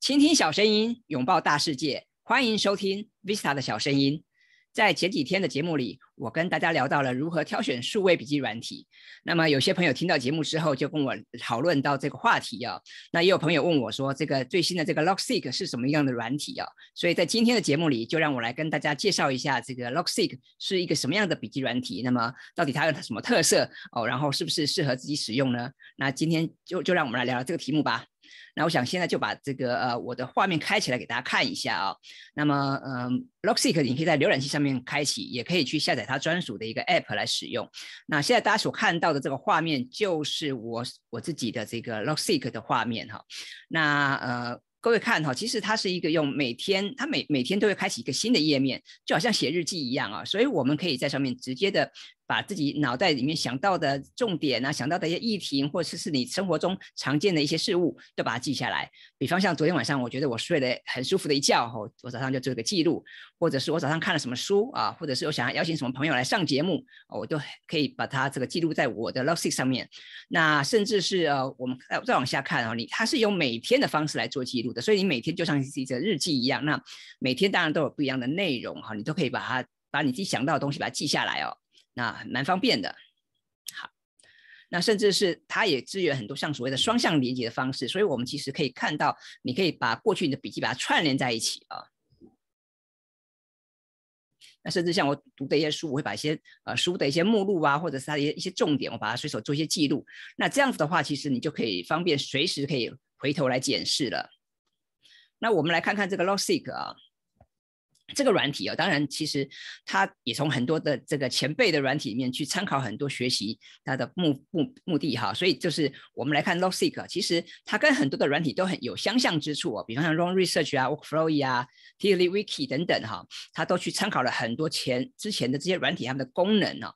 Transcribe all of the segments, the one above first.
倾听小声音，拥抱大世界。欢迎收听 Vista 的小声音。在前几天的节目里，我跟大家聊到了如何挑选数位笔记软体。那么，有些朋友听到节目之后，就跟我讨论到这个话题啊。那也有朋友问我说，这个最新的这个 Lockseek 是什么样的软体啊？所以在今天的节目里，就让我来跟大家介绍一下这个 Lockseek 是一个什么样的笔记软体。那么，到底它有什么特色哦？然后，是不是适合自己使用呢？那今天就就让我们来聊聊这个题目吧。那我想现在就把这个呃我的画面开起来给大家看一下啊。那么，嗯 l o g s i c 你可以在浏览器上面开启，也可以去下载它专属的一个 App 来使用。那现在大家所看到的这个画面就是我我自己的这个 l o g s i c 的画面哈。那呃，各位看哈，其实它是一个用每天，它每每天都会开启一个新的页面，就好像写日记一样啊。所以我们可以在上面直接的。把自己脑袋里面想到的重点啊，想到的一些议题，或者是你生活中常见的一些事物，都把它记下来。比方像昨天晚上我觉得我睡得很舒服的一觉，我我早上就做个记录。或者是我早上看了什么书啊，或者是我想要邀请什么朋友来上节目，我都可以把它这个记录在我的 l o g i c 上面。那甚至是呃，我们再再往下看哦，你它是用每天的方式来做记录的，所以你每天就像自己的日记一样。那每天当然都有不一样的内容哈，你都可以把它把你自己想到的东西把它记下来哦。那蛮方便的，好，那甚至是它也支援很多像所谓的双向连接的方式，所以我们其实可以看到，你可以把过去你的笔记把它串联在一起啊。那甚至像我读的一些书，我会把一些呃书的一些目录啊，或者是它的一些一些重点，我把它随手做一些记录。那这样子的话，其实你就可以方便随时可以回头来检视了。那我们来看看这个 Logic 啊。这个软体啊，当然其实它也从很多的这个前辈的软体里面去参考很多学习它的目目目的哈，所以就是我们来看 l o t e e c 其实它跟很多的软体都很有相像之处，比方像 r o n g Research 啊、Workflowy 啊、t i d l y w i k i 等等哈，它都去参考了很多前之前的这些软体它们的功能呢。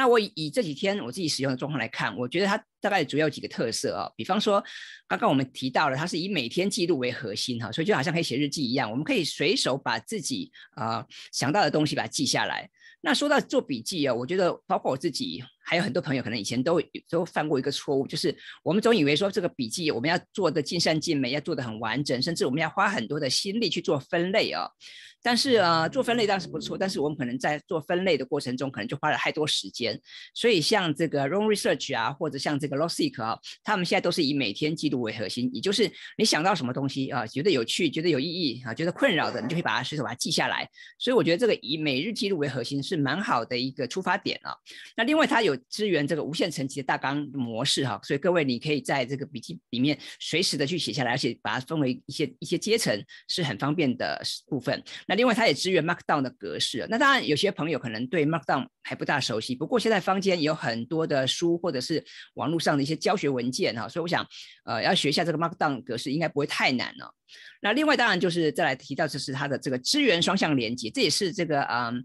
那我以这几天我自己使用的状况来看，我觉得它大概主要有几个特色啊。比方说，刚刚我们提到了它是以每天记录为核心哈，所以就好像可以写日记一样，我们可以随手把自己啊想到的东西把它记下来。那说到做笔记啊，我觉得包括我自己。还有很多朋友可能以前都都犯过一个错误，就是我们总以为说这个笔记我们要做的尽善尽美，要做的很完整，甚至我们要花很多的心力去做分类啊。但是呃，做分类倒是不错，但是我们可能在做分类的过程中，可能就花了太多时间。所以像这个 wrong research 啊，或者像这个 l o s seek 啊，他们现在都是以每天记录为核心，也就是你想到什么东西啊，觉得有趣、觉得有意义啊，觉得困扰的，你就可以把它随手把它记下来。所以我觉得这个以每日记录为核心是蛮好的一个出发点啊。那另外它有。支援这个无限层级的大纲模式哈，所以各位你可以在这个笔记里面随时的去写下来，而且把它分为一些一些阶层是很方便的部分。那另外它也支援 Markdown 的格式，那当然有些朋友可能对 Markdown 还不大熟悉，不过现在坊间有很多的书或者是网络上的一些教学文件哈，所以我想呃要学一下这个 Markdown 格式应该不会太难了。那另外当然就是再来提到就是它的这个支援双向连接，这也是这个嗯。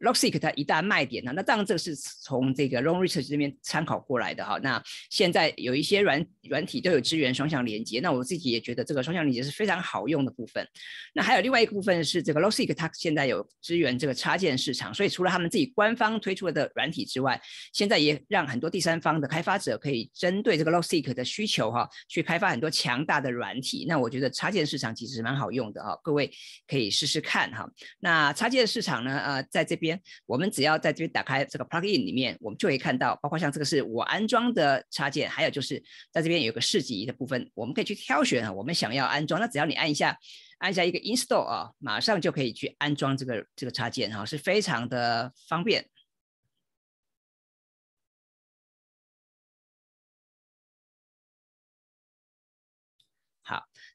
l o g s e k 它一大卖点呢，那当然这个是从这个 Long Research 这边参考过来的哈。那现在有一些软软体都有支援双向连接，那我自己也觉得这个双向连接是非常好用的部分。那还有另外一个部分是这个 l o g s e k 它现在有支援这个插件市场，所以除了他们自己官方推出的软体之外，现在也让很多第三方的开发者可以针对这个 l o g s e k 的需求哈，去开发很多强大的软体。那我觉得插件市场其实蛮好用的哈，各位可以试试看哈。那插件市场呢，呃，在这边。我们只要在这边打开这个 plugin 里面，我们就可以看到，包括像这个是我安装的插件，还有就是在这边有个试机的部分，我们可以去挑选啊，我们想要安装，那只要你按一下，按下一个 install 啊，马上就可以去安装这个这个插件哈，是非常的方便。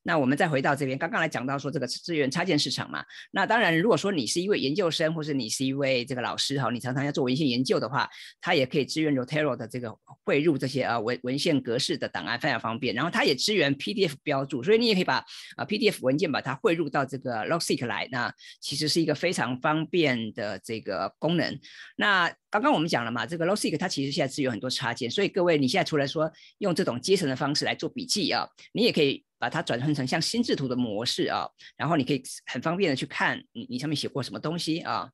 那我们再回到这边，刚刚来讲到说这个资源插件市场嘛，那当然，如果说你是一位研究生，或是你是一位这个老师哈，你常常要做文献研究的话，它也可以支援 r o t e r o 的这个汇入这些呃文文献格式的档案，非常方便。然后它也支援 PDF 标注，所以你也可以把啊 PDF 文件把它汇入到这个 l g s e x 来，那其实是一个非常方便的这个功能。那刚刚我们讲了嘛，这个 l g s e x 它其实现在是有很多插件，所以各位你现在除了说用这种阶层的方式来做笔记啊，你也可以。把它转换成像心智图的模式啊，然后你可以很方便的去看你你上面写过什么东西啊。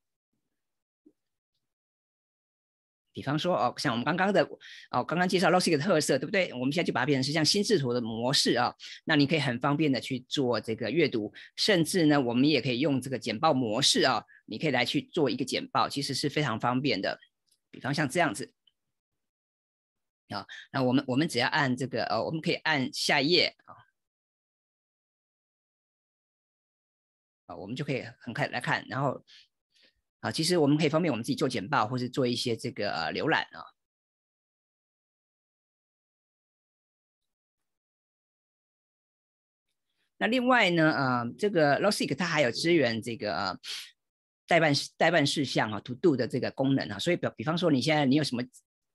比方说哦，像我们刚刚的哦，刚刚介绍 o s 辑的特色对不对？我们现在就把它变成是像心智图的模式啊，那你可以很方便的去做这个阅读，甚至呢，我们也可以用这个简报模式啊，你可以来去做一个简报，其实是非常方便的。比方像这样子啊，那我们我们只要按这个呃，我们可以按下一页。我们就可以很快来看，然后啊，其实我们可以方便我们自己做简报，或是做一些这个浏览啊。那另外呢，啊，这个 Logic 它还有支援这个代办代办事项啊 t o Do 的这个功能啊，所以比比方说你现在你有什么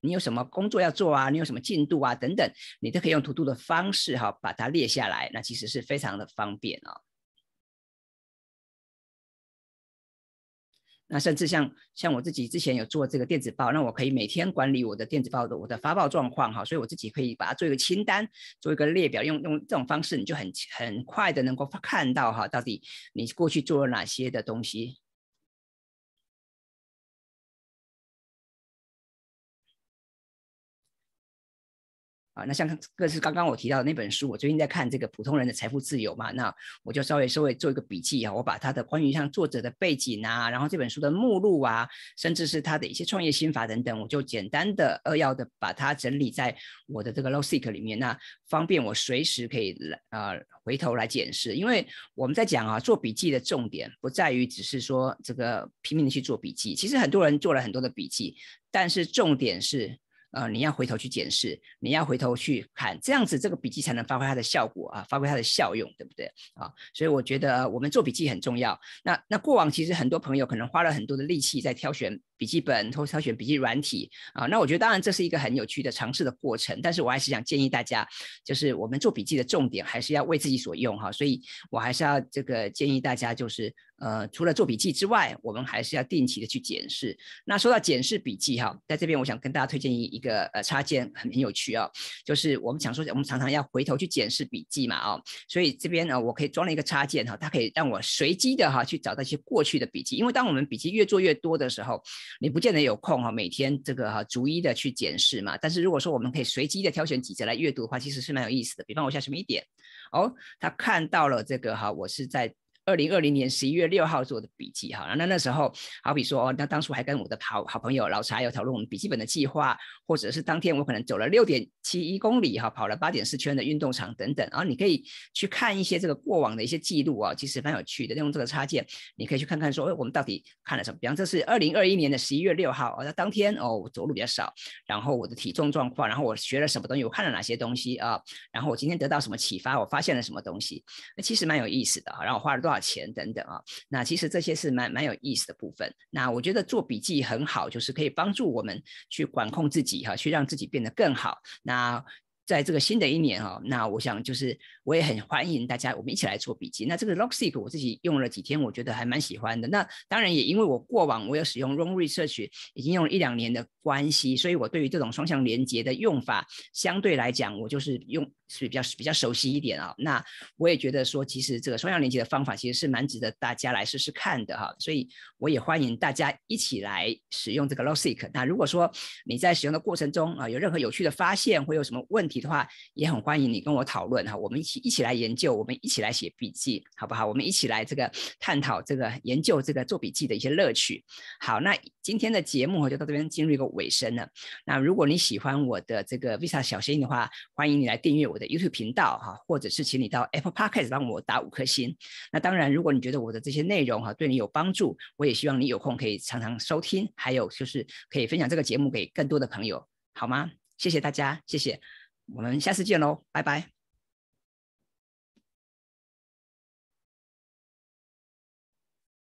你有什么工作要做啊，你有什么进度啊等等，你都可以用 To Do 的方式哈把它列下来，那其实是非常的方便啊。那甚至像像我自己之前有做这个电子报，那我可以每天管理我的电子报的我的发报状况哈，所以我自己可以把它做一个清单，做一个列表，用用这种方式，你就很很快的能够看到哈，到底你过去做了哪些的东西。啊，那像各是刚刚我提到的那本书，我最近在看这个《普通人的财富自由》嘛，那我就稍微稍微做一个笔记啊，我把他的关于像作者的背景啊，然后这本书的目录啊，甚至是他的一些创业心法等等，我就简单的扼要的把它整理在我的这个 l o w s e c 里面，那方便我随时可以来呃回头来检视。因为我们在讲啊，做笔记的重点不在于只是说这个拼命的去做笔记，其实很多人做了很多的笔记，但是重点是。呃，你要回头去检视，你要回头去看，这样子这个笔记才能发挥它的效果啊，发挥它的效用，对不对啊？所以我觉得我们做笔记很重要。那那过往其实很多朋友可能花了很多的力气在挑选。笔记本，挑选笔记软体啊，那我觉得当然这是一个很有趣的尝试的过程，但是我还是想建议大家，就是我们做笔记的重点还是要为自己所用哈，所以我还是要这个建议大家，就是呃，除了做笔记之外，我们还是要定期的去检视。那说到检视笔记哈，在这边我想跟大家推荐一一个呃插件，很很有趣啊，就是我们想说我们常常要回头去检视笔记嘛啊，所以这边啊我可以装了一个插件哈，它可以让我随机的哈去找到一些过去的笔记，因为当我们笔记越做越多的时候。你不见得有空哈，每天这个哈逐一的去检视嘛。但是如果说我们可以随机的挑选几则来阅读的话，其实是蛮有意思的。比方我下什么一点，哦，他看到了这个哈，我是在。二零二零年十一月六号做的笔记哈，然后那时候好比说，那当初还跟我的好好朋友老柴有讨论我们笔记本的计划，或者是当天我可能走了六点七一公里哈，跑了八点四圈的运动场等等。然后你可以去看一些这个过往的一些记录啊，其实蛮有趣的。用这个插件，你可以去看看说，哎，我们到底看了什么？比方这是二零二一年的十一月六号，那当天哦我走路比较少，然后我的体重状况，然后我学了什么东西，我看了哪些东西啊？然后我今天得到什么启发，我发现了什么东西？那其实蛮有意思的哈。然后我花了多少？钱等等啊，那其实这些是蛮蛮有意思的部分。那我觉得做笔记很好，就是可以帮助我们去管控自己哈，去让自己变得更好。那在这个新的一年哦，那我想就是我也很欢迎大家，我们一起来做笔记。那这个 Logseq 我自己用了几天，我觉得还蛮喜欢的。那当然也因为我过往我有使用 r e n e a y c h 已经用了一两年的关系，所以我对于这种双向连接的用法，相对来讲我就是用。是比较比较熟悉一点啊，那我也觉得说，其实这个双向连接的方法其实是蛮值得大家来试试看的哈，所以我也欢迎大家一起来使用这个 Logic。那如果说你在使用的过程中啊，有任何有趣的发现或有什么问题的话，也很欢迎你跟我讨论哈，我们一起一起来研究，我们一起来写笔记，好不好？我们一起来这个探讨这个研究这个做笔记的一些乐趣。好，那今天的节目就到这边进入一个尾声了。那如果你喜欢我的这个 Visa 小声音的话，欢迎你来订阅。我的 YouTube 频道哈，或者是请你到 Apple Podcast 帮我打五颗星。那当然，如果你觉得我的这些内容哈对你有帮助，我也希望你有空可以常常收听，还有就是可以分享这个节目给更多的朋友，好吗？谢谢大家，谢谢，我们下次见喽，拜拜。